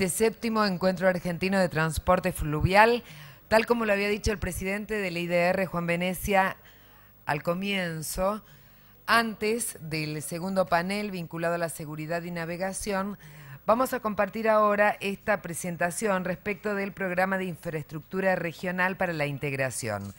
este séptimo encuentro argentino de transporte fluvial. Tal como lo había dicho el presidente del IDR, Juan Venecia, al comienzo, antes del segundo panel vinculado a la seguridad y navegación, vamos a compartir ahora esta presentación respecto del programa de infraestructura regional para la integración.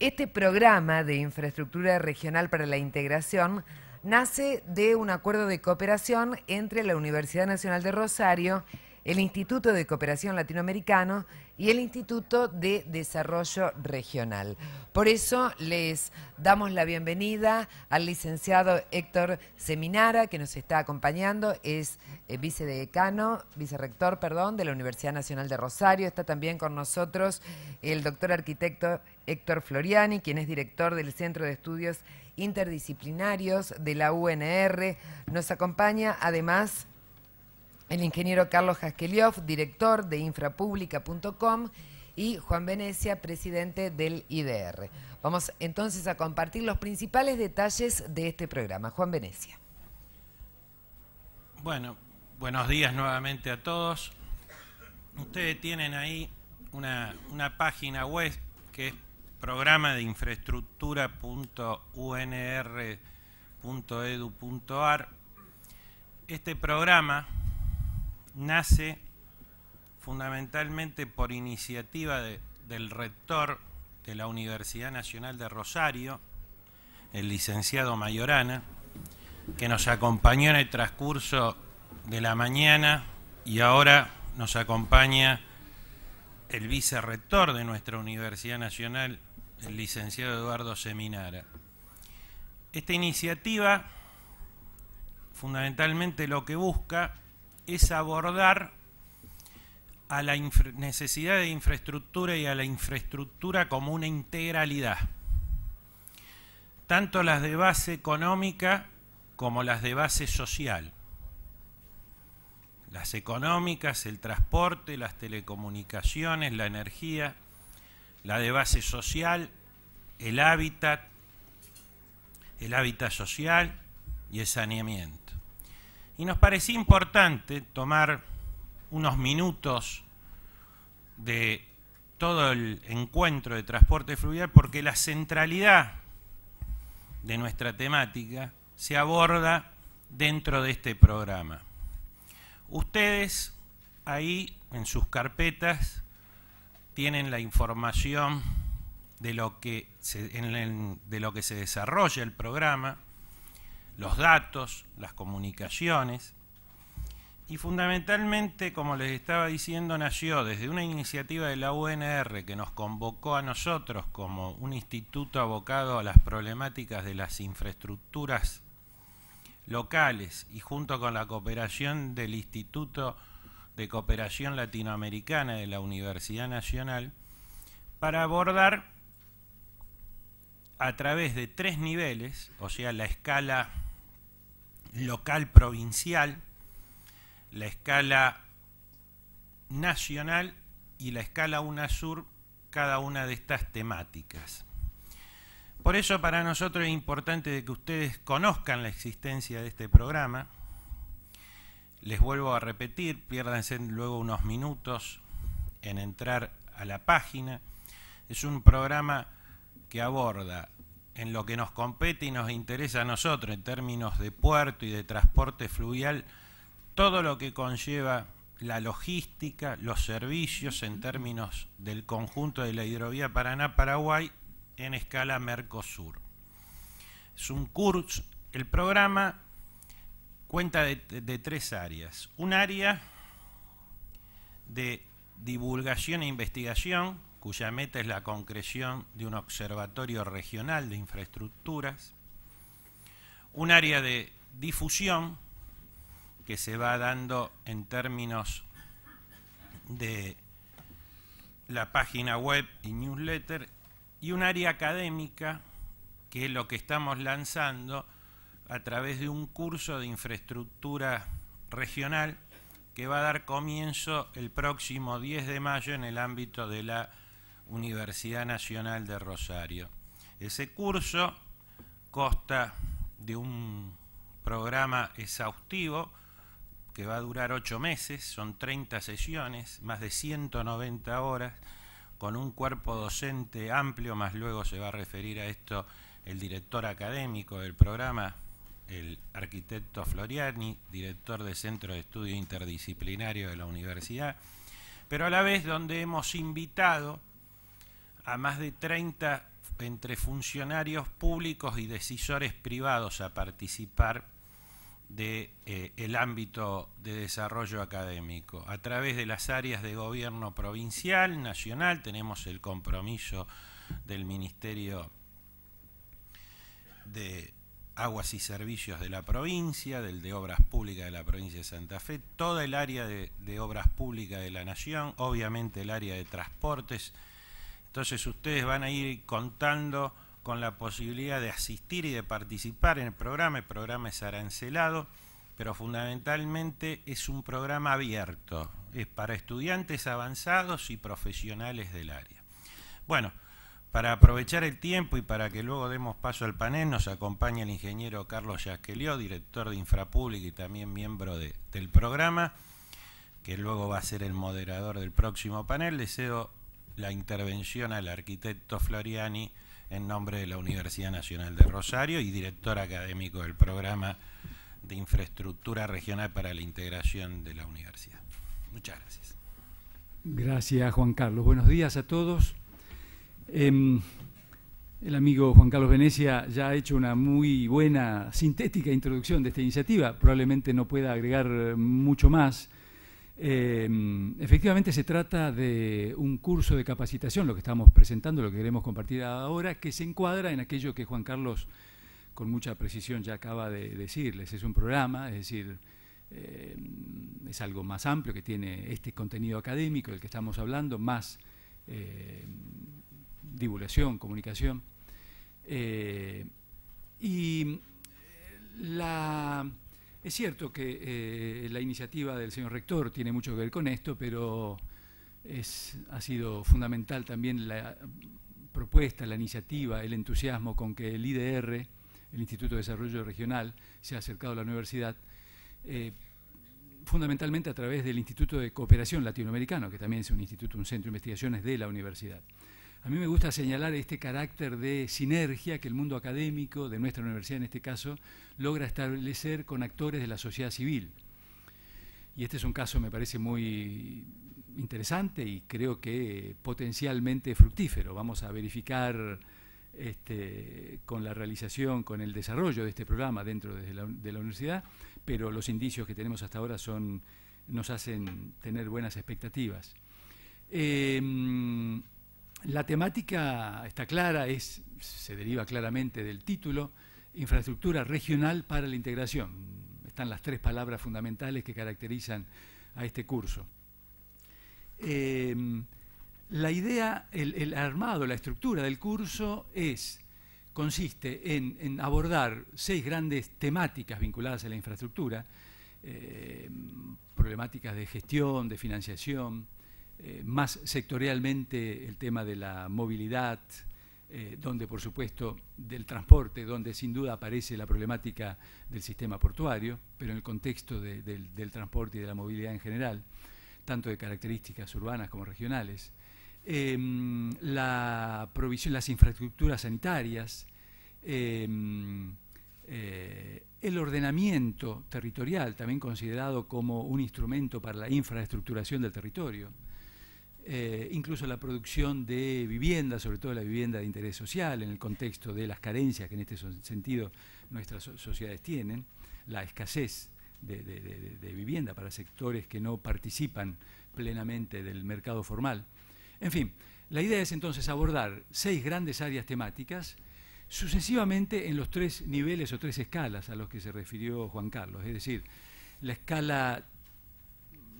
Este programa de infraestructura regional para la integración nace de un acuerdo de cooperación entre la Universidad Nacional de Rosario el Instituto de Cooperación Latinoamericano y el Instituto de Desarrollo Regional. Por eso les damos la bienvenida al licenciado Héctor Seminara, que nos está acompañando, es eh, vicedecano, vicerrector, perdón, de la Universidad Nacional de Rosario. Está también con nosotros el doctor arquitecto Héctor Floriani, quien es director del Centro de Estudios Interdisciplinarios de la UNR. Nos acompaña además el ingeniero Carlos Jaskelioff, director de infrapública.com y Juan Venecia, presidente del IDR. Vamos entonces a compartir los principales detalles de este programa. Juan Venecia. Bueno, buenos días nuevamente a todos. Ustedes tienen ahí una, una página web que es programa de infraestructura.unr.edu.ar. E este programa nace fundamentalmente por iniciativa del rector de la Universidad Nacional de Rosario, el licenciado Mayorana, que nos acompañó en el transcurso de la mañana y ahora nos acompaña el vicerrector de nuestra Universidad Nacional, el licenciado Eduardo Seminara. Esta iniciativa fundamentalmente lo que busca es abordar a la necesidad de infraestructura y a la infraestructura como una integralidad, tanto las de base económica como las de base social. Las económicas, el transporte, las telecomunicaciones, la energía, la de base social, el hábitat, el hábitat social y el saneamiento. Y nos parecía importante tomar unos minutos de todo el encuentro de transporte fluvial porque la centralidad de nuestra temática se aborda dentro de este programa. Ustedes ahí en sus carpetas tienen la información de lo que se, de lo que se desarrolla el programa, los datos, las comunicaciones. Y fundamentalmente, como les estaba diciendo, nació desde una iniciativa de la UNR que nos convocó a nosotros como un instituto abocado a las problemáticas de las infraestructuras locales y junto con la cooperación del Instituto de Cooperación Latinoamericana de la Universidad Nacional, para abordar a través de tres niveles, o sea, la escala local provincial, la escala nacional y la escala UNASUR, cada una de estas temáticas. Por eso para nosotros es importante que ustedes conozcan la existencia de este programa. Les vuelvo a repetir, piérdanse luego unos minutos en entrar a la página. Es un programa que aborda en lo que nos compete y nos interesa a nosotros en términos de puerto y de transporte fluvial, todo lo que conlleva la logística, los servicios en términos del conjunto de la hidrovía Paraná-Paraguay en escala Mercosur. Es un curso, el programa cuenta de, de tres áreas. Un área de divulgación e investigación, cuya meta es la concreción de un observatorio regional de infraestructuras, un área de difusión que se va dando en términos de la página web y newsletter, y un área académica que es lo que estamos lanzando a través de un curso de infraestructura regional que va a dar comienzo el próximo 10 de mayo en el ámbito de la Universidad Nacional de Rosario. Ese curso consta de un programa exhaustivo que va a durar ocho meses, son 30 sesiones, más de 190 horas, con un cuerpo docente amplio, más luego se va a referir a esto el director académico del programa, el arquitecto Floriani, director del Centro de Estudio Interdisciplinario de la Universidad, pero a la vez donde hemos invitado a más de 30 entre funcionarios públicos y decisores privados a participar del de, eh, el ámbito de desarrollo académico. A través de las áreas de gobierno provincial, nacional, tenemos el compromiso del Ministerio de Aguas y Servicios de la provincia, del de Obras Públicas de la provincia de Santa Fe, toda el área de Obras Públicas de la Nación, obviamente el área de transportes, entonces ustedes van a ir contando con la posibilidad de asistir y de participar en el programa. El programa es arancelado, pero fundamentalmente es un programa abierto. Es para estudiantes avanzados y profesionales del área. Bueno, para aprovechar el tiempo y para que luego demos paso al panel, nos acompaña el ingeniero Carlos Yasquelió, director de Infrapública y también miembro del programa, que luego va a ser el moderador del próximo panel. deseo la intervención al arquitecto Floriani en nombre de la Universidad Nacional de Rosario y director académico del programa de infraestructura regional para la integración de la universidad. Muchas gracias. Gracias, Juan Carlos. Buenos días a todos. Em, el amigo Juan Carlos Venecia ya ha hecho una muy buena sintética introducción de esta iniciativa. Probablemente no pueda agregar mucho más. Em, efectivamente se trata de un curso de capacitación, lo que estamos presentando, lo que queremos compartir ahora, que se encuadra en aquello que Juan Carlos con mucha precisión ya acaba de decirles. Es un programa, es decir, em, es algo más amplio que tiene este contenido académico del que estamos hablando, más em, divulgación, comunicación. Eh, y la es cierto que eh, la iniciativa del señor rector tiene mucho que ver con esto, pero ha sido fundamental también la propuesta, la iniciativa, el entusiasmo con que el IDR, el Instituto de Desarrollo Regional, se ha acercado a la universidad, eh, fundamentalmente a través del Instituto de Cooperación Latinoamericano, que también es un instituto, un centro de investigaciones de la universidad. A mí me gusta señalar este carácter de sinergia que el mundo académico, de nuestra universidad en este caso, logra establecer con actores de la sociedad civil. Y este es un caso, me parece, muy interesante y creo que potencialmente fructífero. Vamos a verificar este, con la realización, con el desarrollo de este programa dentro de la, universidad, pero los indicios que tenemos hasta ahora son, nos hacen tener buenas expectativas. Em, la temática está clara, es, se deriva claramente del título, infraestructura regional para la integración. Están las tres palabras fundamentales que caracterizan a este curso. Em, la idea, el, armado, la estructura del curso consiste en, abordar seis grandes temáticas vinculadas a la infraestructura, em, problemáticas de gestión, de financiación, eh, más sectorialmente el tema de la movilidad, eh, donde por supuesto del transporte, donde sin duda aparece la problemática del sistema portuario, pero en el contexto del, transporte y de la movilidad en general, tanto de características urbanas como regionales, em, la provisión, las infraestructuras sanitarias, em, eh, el ordenamiento territorial, también considerado como un instrumento para la infraestructuración del territorio, eh, incluso la producción de vivienda, sobre todo la vivienda de interés social, en el contexto de las carencias que en este sentido nuestras sociedades tienen, la escasez de, de vivienda para sectores que no participan plenamente del mercado formal. En fin, la idea es entonces abordar seis grandes áreas temáticas, sucesivamente en los tres niveles o tres escalas a los que se refirió Juan Carlos, es decir, la escala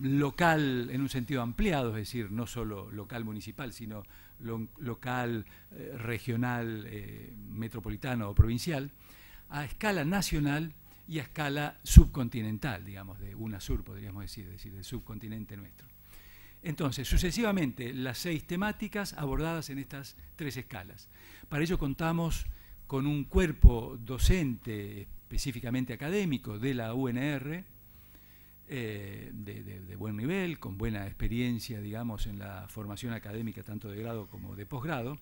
local en un sentido ampliado, es decir, no solo local municipal, sino local, eh, regional, eh, metropolitano o provincial, a escala nacional y a escala subcontinental, digamos, de UNASUR, podríamos decir, es decir, del subcontinente nuestro. Entonces, sucesivamente, las seis temáticas abordadas en estas tres escalas. Para ello contamos con un cuerpo docente específicamente académico de la UNR, eh, de, buen nivel, con buena experiencia, digamos, en la formación académica, tanto de grado como de posgrado,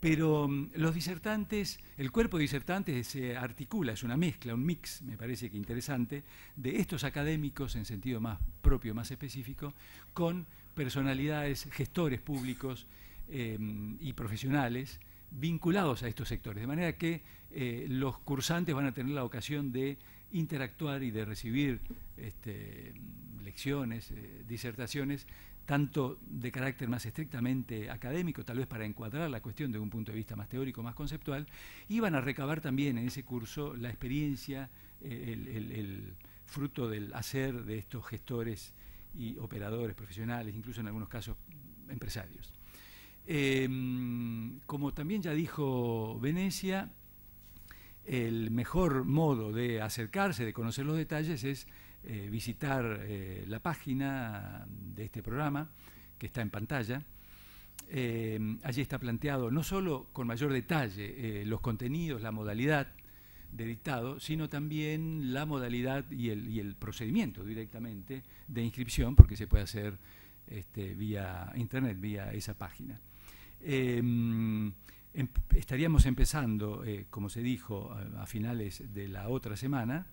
pero mm, los disertantes, el cuerpo de disertantes se eh, articula, es una mezcla, un mix, me parece que interesante, de estos académicos en sentido más propio, más específico, con personalidades, gestores públicos eh, y profesionales vinculados a estos sectores, de manera que los cursantes van a tener la ocasión de interactuar y de recibir este, lecciones, eh, disertaciones, tanto de carácter más estrictamente académico, tal vez para encuadrar la cuestión de un punto de vista más teórico, más conceptual, iban a recabar también en ese curso la experiencia, eh, el, fruto del hacer de estos gestores y operadores profesionales, incluso en algunos casos empresarios. Em, como también ya dijo Venecia, el mejor modo de acercarse, de conocer los detalles, es eh, visitar eh, la página de este programa, que está en pantalla. Eh, allí está planteado no solo con mayor detalle los contenidos, la modalidad de dictado, sino también la modalidad y el, procedimiento directamente de inscripción, porque se puede hacer este, vía internet, vía esa página. Em, estaríamos empezando, eh, como se dijo, a, finales de la otra semana.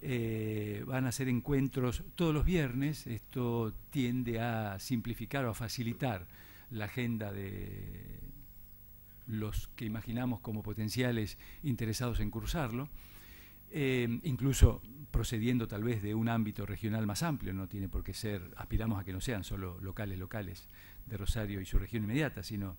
Eh, van a ser encuentros todos los viernes. Esto tiende a simplificar o a facilitar la agenda de los que imaginamos como potenciales interesados en cursarlo, eh, incluso procediendo tal vez de un ámbito regional más amplio, no tiene por qué ser, aspiramos a que no sean solo locales, locales de Rosario y su región inmediata, sino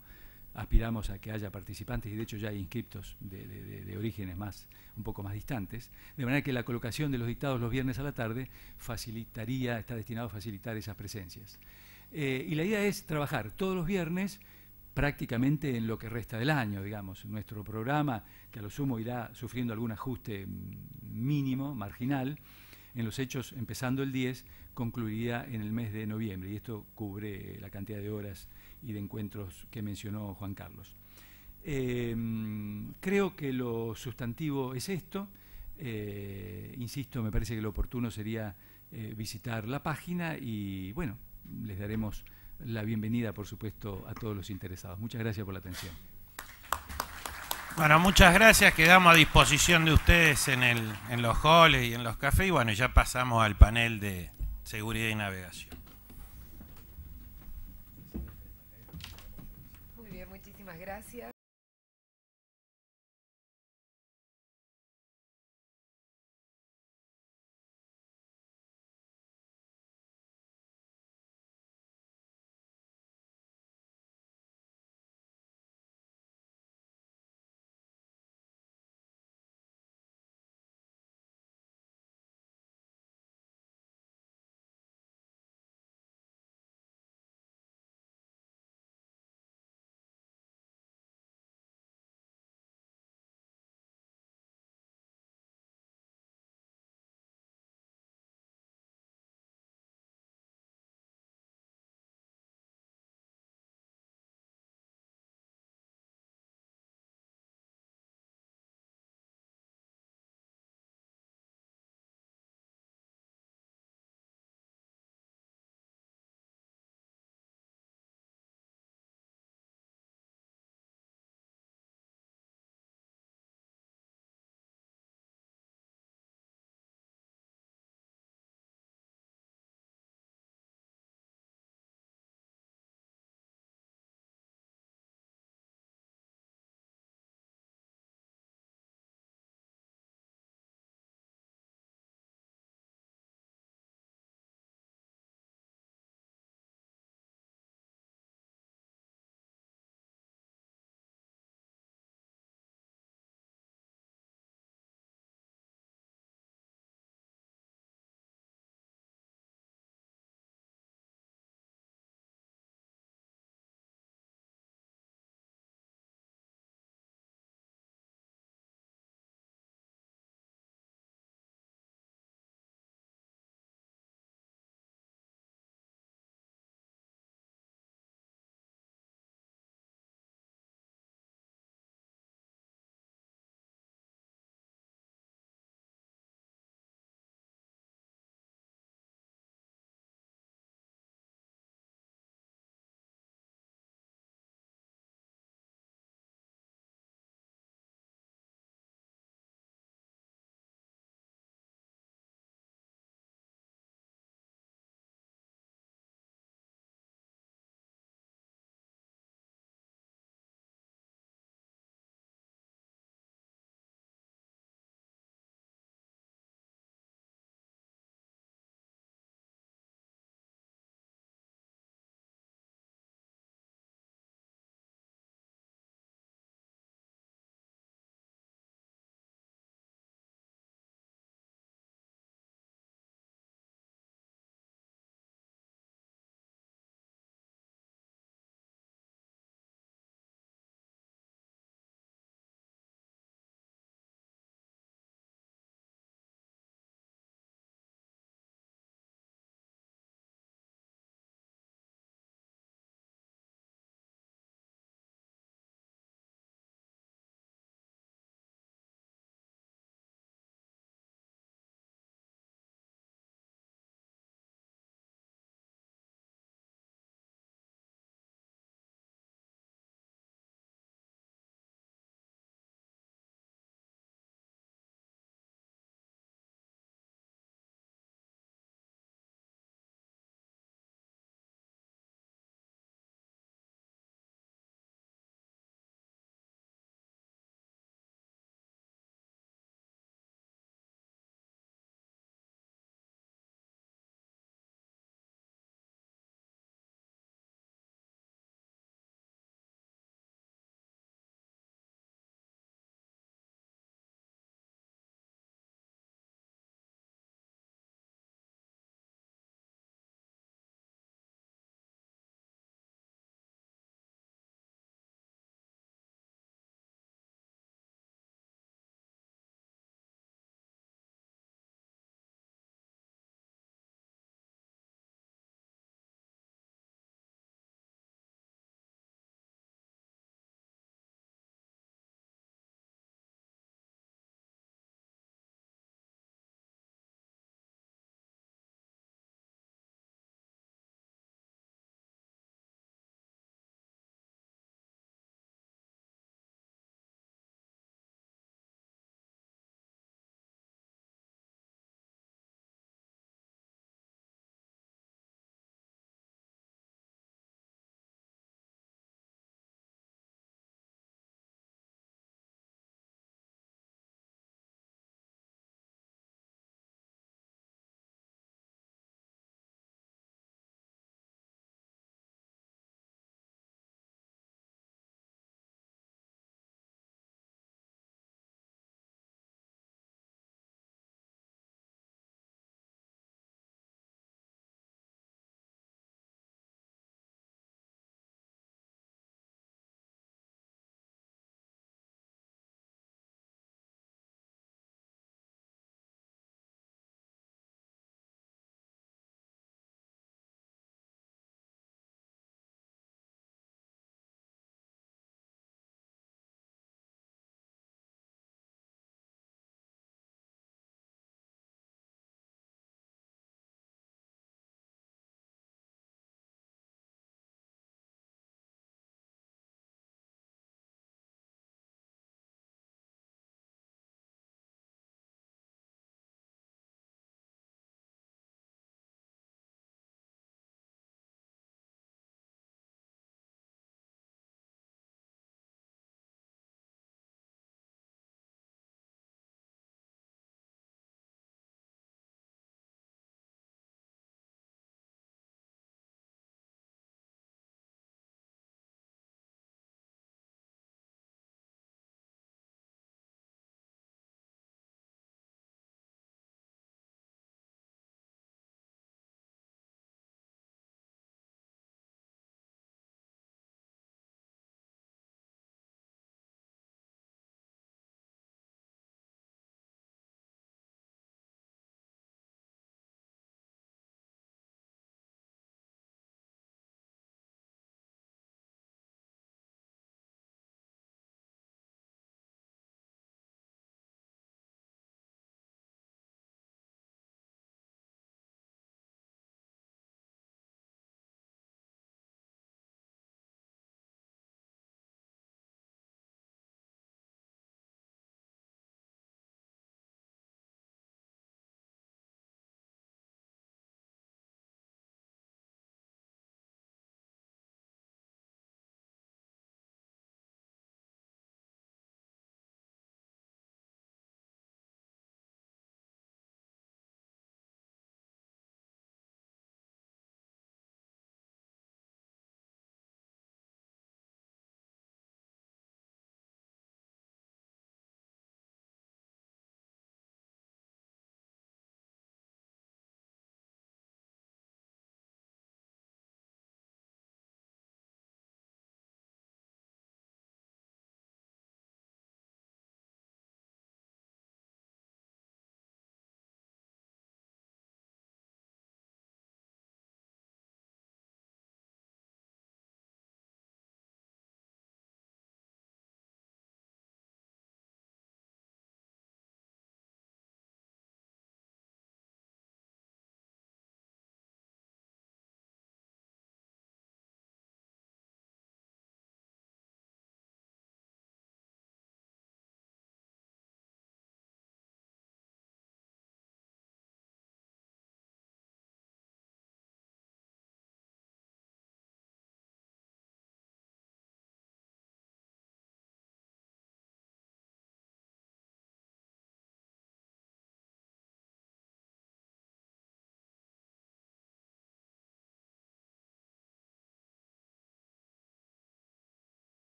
aspiramos a que haya participantes y de hecho ya hay inscriptos de, orígenes más, un poco más distantes, de manera que la colocación de los dictados los viernes a la tarde facilitaría, está destinado a facilitar esas presencias. Eh, y la idea es trabajar todos los viernes prácticamente en lo que resta del año, digamos, nuestro programa, que a lo sumo irá sufriendo algún ajuste mínimo, marginal, en los hechos, empezando el 10, concluiría en el mes de noviembre, y esto cubre la cantidad de horas y de encuentros que mencionó Juan Carlos. Em, creo que lo sustantivo es esto. Eh, insisto, me parece que lo oportuno sería eh, visitar la página y bueno, les daremos la bienvenida, por supuesto, a todos los interesados. Muchas gracias por la atención. Bueno, muchas gracias. Quedamos a disposición de ustedes en, el, en los halls y en los cafés. Y bueno, ya pasamos al panel de seguridad y navegación. gracias